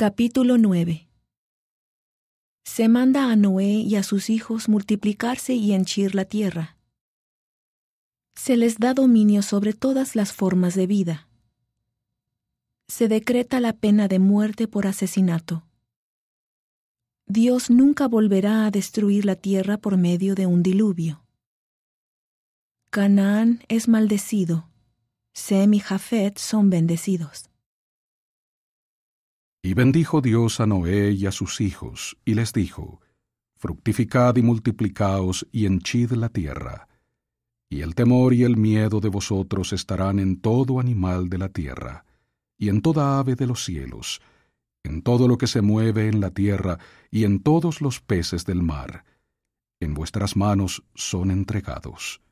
Capítulo 9 Se manda a Noé y a sus hijos multiplicarse y henchir la tierra. Se les da dominio sobre todas las formas de vida. Se decreta la pena de muerte por asesinato. Dios nunca volverá a destruir la tierra por medio de un diluvio. Canaán es maldecido, Sem y Jafet son bendecidos. Y bendijo Dios a Noé y a sus hijos, y les dijo, Fructificad y multiplicaos y henchid la tierra. Y el temor y el miedo de vosotros estarán en todo animal de la tierra, y en toda ave de los cielos, en todo lo que se mueve en la tierra, y en todos los peces del mar. En vuestras manos son entregados.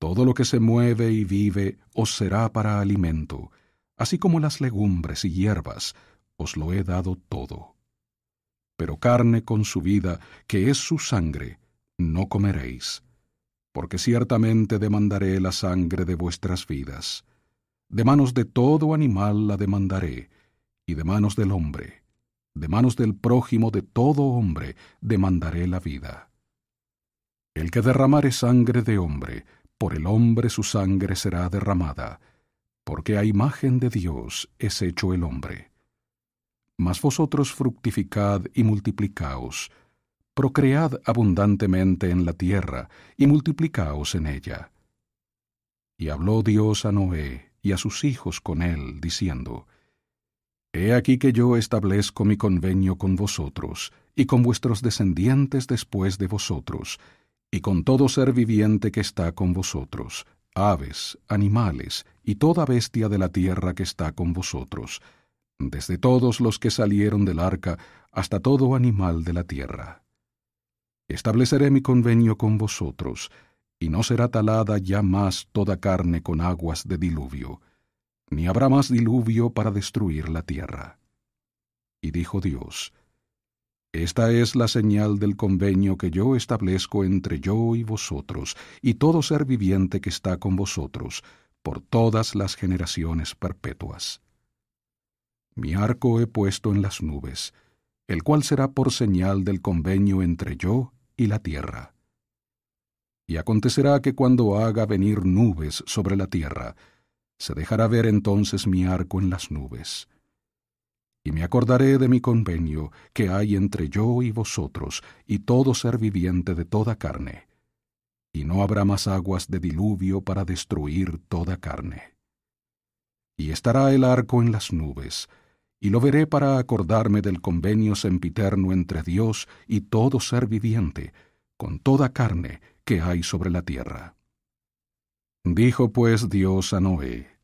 Todo lo que se mueve y vive os será para alimento, así como las legumbres y hierbas, os lo he dado todo. Pero carne con su vida, que es su sangre, no comeréis, porque ciertamente demandaré la sangre de vuestras vidas. De manos de todo animal la demandaré, y de manos del hombre, de manos del prójimo de todo hombre, demandaré la vida. El que derramare sangre de hombre, por el hombre su sangre será derramada, porque a imagen de Dios es hecho el hombre mas vosotros fructificad y multiplicaos, procread abundantemente en la tierra y multiplicaos en ella. Y habló Dios a Noé y a sus hijos con él, diciendo, He aquí que yo establezco mi convenio con vosotros, y con vuestros descendientes después de vosotros, y con todo ser viviente que está con vosotros, aves, animales, y toda bestia de la tierra que está con vosotros, desde todos los que salieron del arca hasta todo animal de la tierra. Estableceré mi convenio con vosotros, y no será talada ya más toda carne con aguas de diluvio, ni habrá más diluvio para destruir la tierra. Y dijo Dios, Esta es la señal del convenio que yo establezco entre yo y vosotros, y todo ser viviente que está con vosotros, por todas las generaciones perpetuas mi arco he puesto en las nubes, el cual será por señal del convenio entre yo y la tierra. Y acontecerá que cuando haga venir nubes sobre la tierra, se dejará ver entonces mi arco en las nubes. Y me acordaré de mi convenio que hay entre yo y vosotros y todo ser viviente de toda carne. Y no habrá más aguas de diluvio para destruir toda carne. Y estará el arco en las nubes, y lo veré para acordarme del convenio sempiterno entre Dios y todo ser viviente, con toda carne que hay sobre la tierra. Dijo pues Dios a Noé,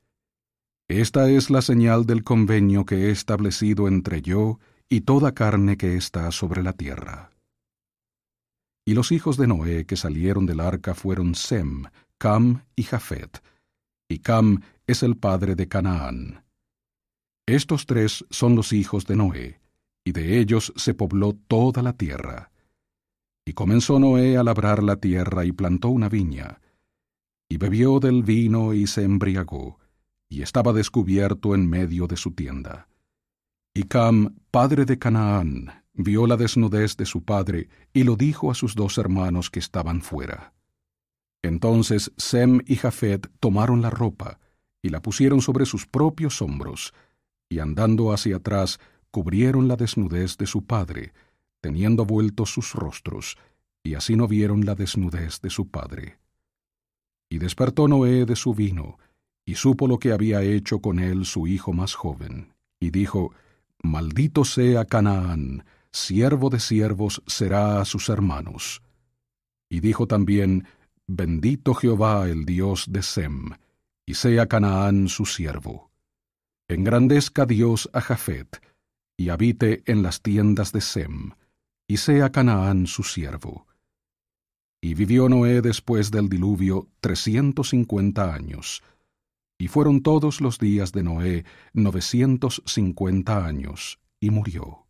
Esta es la señal del convenio que he establecido entre yo y toda carne que está sobre la tierra. Y los hijos de Noé que salieron del arca fueron Sem, Cam y Jafet, y Cam es el padre de Canaán. Estos tres son los hijos de Noé, y de ellos se pobló toda la tierra. Y comenzó Noé a labrar la tierra y plantó una viña, y bebió del vino y se embriagó, y estaba descubierto en medio de su tienda. Y Cam, padre de Canaán, vio la desnudez de su padre, y lo dijo a sus dos hermanos que estaban fuera. Entonces Sem y Jafet tomaron la ropa, y la pusieron sobre sus propios hombros, y andando hacia atrás, cubrieron la desnudez de su padre, teniendo vueltos sus rostros, y así no vieron la desnudez de su padre. Y despertó Noé de su vino, y supo lo que había hecho con él su hijo más joven, y dijo, Maldito sea Canaán, siervo de siervos será a sus hermanos. Y dijo también, Bendito Jehová el Dios de Sem, y sea Canaán su siervo. Engrandezca Dios a Jafet, y habite en las tiendas de Sem, y sea Canaán su siervo. Y vivió Noé después del diluvio trescientos cincuenta años, y fueron todos los días de Noé novecientos cincuenta años, y murió.